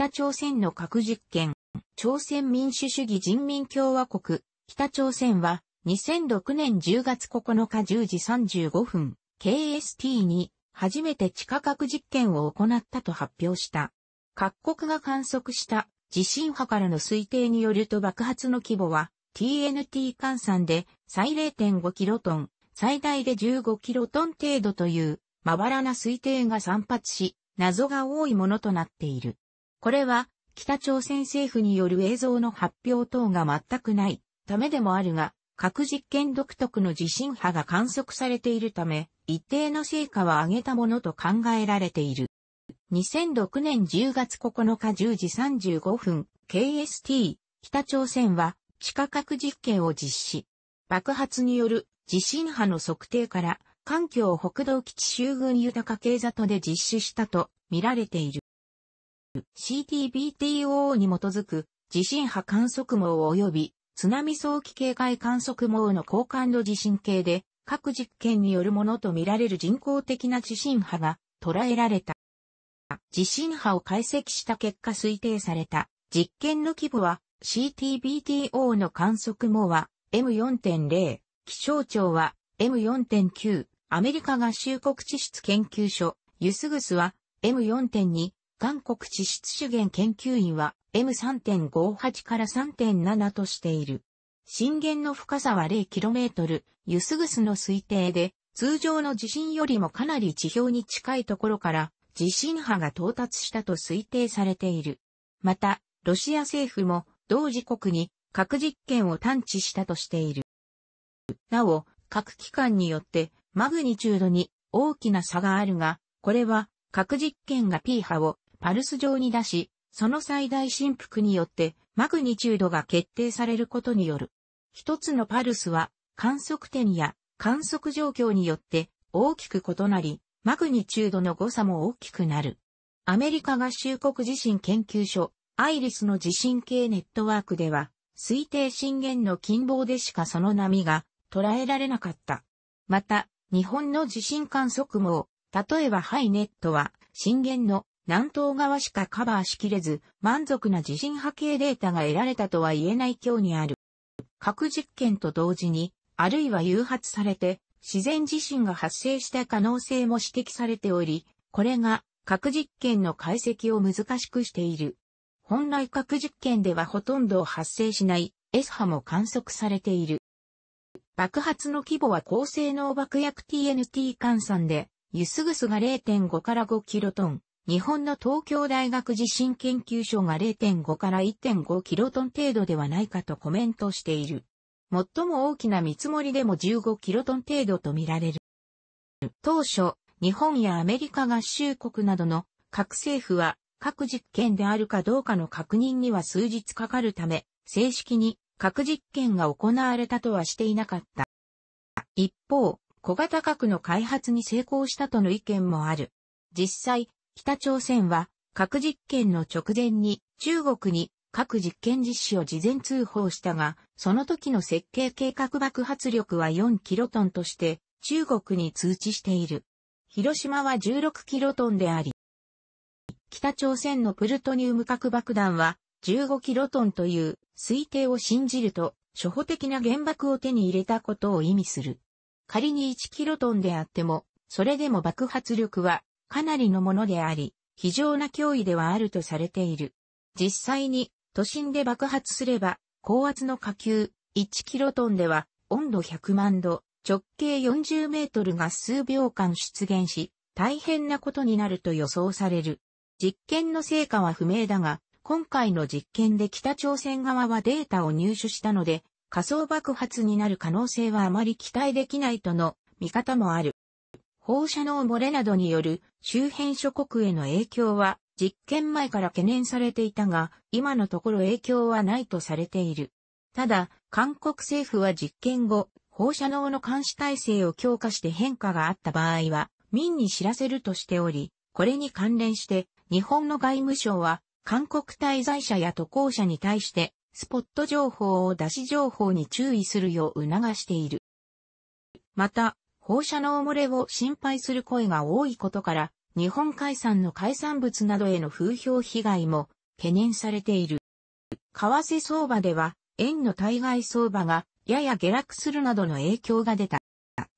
北朝鮮の核実験、朝鮮民主主義人民共和国、北朝鮮は2006年10月9日10時35分、KST に初めて地下核実験を行ったと発表した。各国が観測した地震波からの推定によると爆発の規模は TNT 換算で最0.5キロトン、最大で15キロトン程度というまばらな推定が散発し、謎が多いものとなっている。これは、北朝鮮政府による映像の発表等が全くないためでもあるが、核実験独特の地震波が観測されているため、一定の成果は上げたものと考えられている。2006年10月9日10時35分、KST、北朝鮮は地下核実験を実施。爆発による地震波の測定から、環境北道基地周軍豊か系里で実施したと見られている。CTBTO に基づく地震波観測網及び津波早期警戒観測網の交換の地震計で各実験によるものとみられる人工的な地震波が捉えられた。地震波を解析した結果推定された実験の規模は CTBTO の観測網は M4.0、気象庁は M4.9、アメリカ合衆国地質研究所、ユスグスは M4.2、韓国地質資源研究院は M3.58 から3.7としている。震源の深さは 0km、ユスグスの推定で、通常の地震よりもかなり地表に近いところから地震波が到達したと推定されている。また、ロシア政府も同時刻に核実験を探知したとしている。なお、各機関によってマグニチュードに大きな差があるが、これは核実験が P 波をパルス上に出し、その最大振幅によってマグニチュードが決定されることによる。一つのパルスは観測点や観測状況によって大きく異なり、マグニチュードの誤差も大きくなる。アメリカ合衆国地震研究所、アイリスの地震系ネットワークでは、推定震源の近傍でしかその波が捉えられなかった。また、日本の地震観測網、例えばハイネットは、震源の南東側しかカバーしきれず、満足な地震波形データが得られたとは言えない今日にある。核実験と同時に、あるいは誘発されて、自然地震が発生した可能性も指摘されており、これが核実験の解析を難しくしている。本来核実験ではほとんど発生しない S 波も観測されている。爆発の規模は高性能爆薬 TNT 換算で、ゆすぐすが0.5から5キロトン。日本の東京大学地震研究所が0.5から1.5キロトン程度ではないかとコメントしている。最も大きな見積もりでも15キロトン程度とみられる。当初、日本やアメリカ合衆国などの各政府は核実験であるかどうかの確認には数日かかるため、正式に核実験が行われたとはしていなかった。一方、小型核の開発に成功したとの意見もある。実際、北朝鮮は核実験の直前に中国に核実験実施を事前通報したが、その時の設計計画爆発力は4キロトンとして中国に通知している。広島は16キロトンであり、北朝鮮のプルトニウム核爆弾は15キロトンという推定を信じると、初歩的な原爆を手に入れたことを意味する。仮に1キロトンであっても、それでも爆発力はかなりのものであり、非常な脅威ではあるとされている。実際に都心で爆発すれば、高圧の火球1キロトンでは温度100万度、直径40メートルが数秒間出現し、大変なことになると予想される。実験の成果は不明だが、今回の実験で北朝鮮側はデータを入手したので、仮想爆発になる可能性はあまり期待できないとの見方もある。放射能漏れなどによる周辺諸国への影響は実験前から懸念されていたが、今のところ影響はないとされている。ただ、韓国政府は実験後、放射能の監視体制を強化して変化があった場合は、民に知らせるとしており、これに関連して、日本の外務省は、韓国滞在者や渡航者に対して、スポット情報を出し情報に注意するよう促している。また、放射能漏れを心配する声が多いことから、日本海産の海産物などへの風評被害も懸念されている。為替相場では、円の対外相場がやや下落するなどの影響が出た。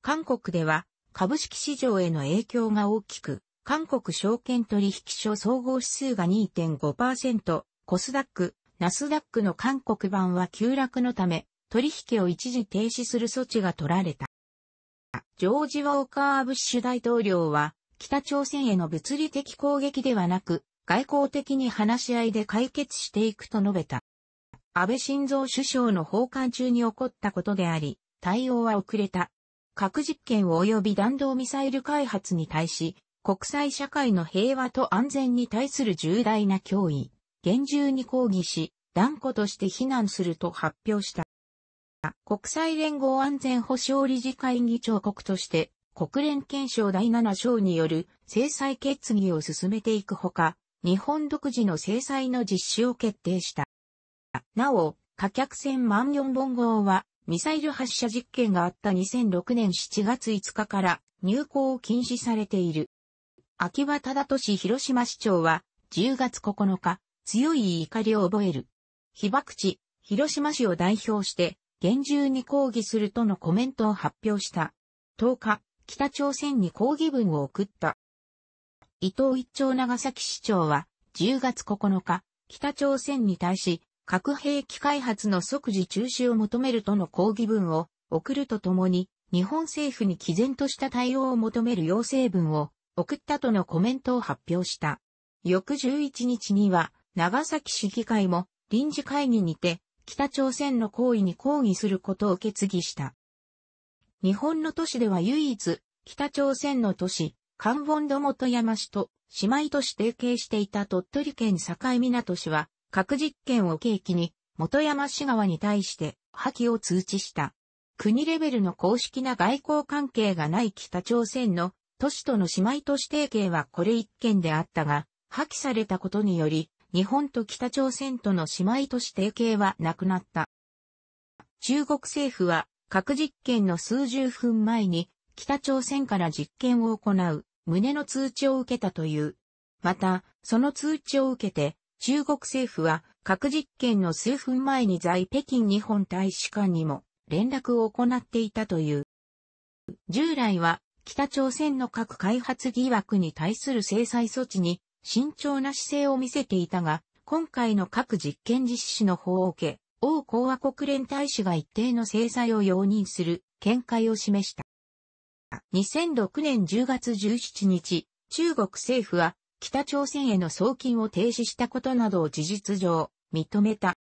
韓国では、株式市場への影響が大きく、韓国証券取引所総合指数が2.5%、コスダック、ナスダックの韓国版は急落のため、取引を一時停止する措置が取られた。ジョージ・ウォーカー・ブッシュ大統領は、北朝鮮への物理的攻撃ではなく、外交的に話し合いで解決していくと述べた。安倍晋三首相の訪韓中に起こったことであり、対応は遅れた。核実験及び弾道ミサイル開発に対し、国際社会の平和と安全に対する重大な脅威、厳重に抗議し、断固として非難すると発表した。国際連合安全保障理事会議長国として、国連憲章第7章による制裁決議を進めていくほか、日本独自の制裁の実施を決定した。なお、火客船万四本号は、ミサイル発射実験があった2006年7月5日から入港を禁止されている。秋葉忠俊広島市長は、10月9日、強い怒りを覚える。被爆地、広島市を代表して、厳重に抗議するとのコメントを発表した。10日、北朝鮮に抗議文を送った。伊藤一長長崎市長は、10月9日、北朝鮮に対し、核兵器開発の即時中止を求めるとの抗議文を送るとともに、日本政府に毅然とした対応を求める要請文を送ったとのコメントを発表した。翌11日には、長崎市議会も臨時会議にて、北朝鮮の行為に抗議することを決議した。日本の都市では唯一、北朝鮮の都市、関門ウ元山市と姉妹都市提携していた鳥取県境港市は、核実験を契機に、元山市側に対して破棄を通知した。国レベルの公式な外交関係がない北朝鮮の都市との姉妹都市提携はこれ一件であったが、破棄されたことにより、日本と北朝鮮との姉妹都市提携はなくなった。中国政府は核実験の数十分前に北朝鮮から実験を行う旨の通知を受けたという。また、その通知を受けて中国政府は核実験の数分前に在北京日本大使館にも連絡を行っていたという。従来は北朝鮮の核開発疑惑に対する制裁措置に慎重な姿勢を見せていたが、今回の核実験実施の法を受け、王公は国連大使が一定の制裁を容認する見解を示した。2006年10月17日、中国政府は北朝鮮への送金を停止したことなどを事実上認めた。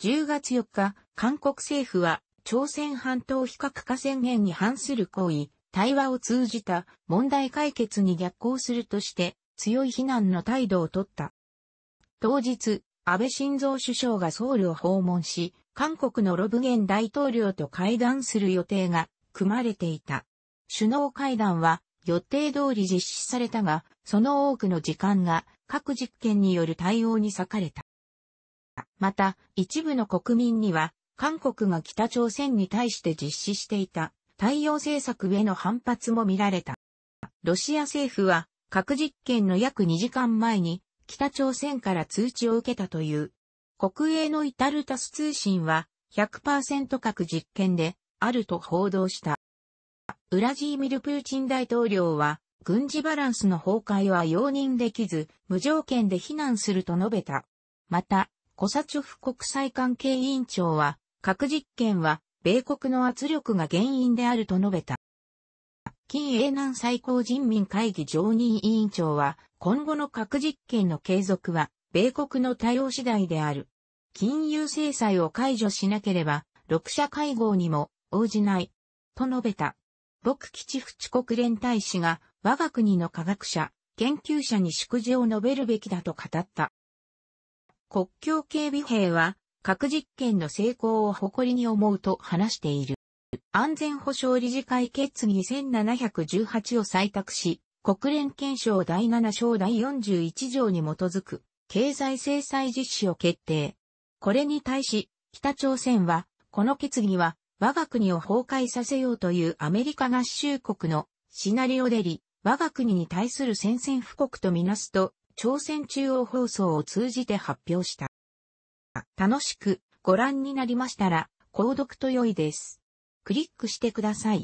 10月4日、韓国政府は朝鮮半島非核化宣言に反する行為、対話を通じた問題解決に逆行するとして強い非難の態度をとった。当日、安倍晋三首相がソウルを訪問し、韓国のロブゲン大統領と会談する予定が組まれていた。首脳会談は予定通り実施されたが、その多くの時間が各実験による対応に割かれた。また、一部の国民には、韓国が北朝鮮に対して実施していた太陽政策への反発も見られた。ロシア政府は核実験の約2時間前に北朝鮮から通知を受けたという。国営のイタルタス通信は100%核実験であると報道した。ウラジーミル・プーチン大統領は軍事バランスの崩壊は容認できず無条件で非難すると述べた。また、コサチョフ国際関係委員長は核実験は米国の圧力が原因であると述べた。近英南最高人民会議常任委員長は、今後の核実験の継続は、米国の対応次第である。金融制裁を解除しなければ、6者会合にも応じない。と述べた。僕基地淵国連大使が、我が国の科学者、研究者に祝辞を述べるべきだと語った。国境警備兵は、核実験の成功を誇りに思うと話している。安全保障理事会決議1718を採択し、国連憲章第7章第41条に基づく経済制裁実施を決定。これに対し、北朝鮮は、この決議は我が国を崩壊させようというアメリカ合衆国のシナリオでり、我が国に対する宣戦布告とみなすと、朝鮮中央放送を通じて発表した。楽しくご覧になりましたら、購読と良いです。クリックしてください。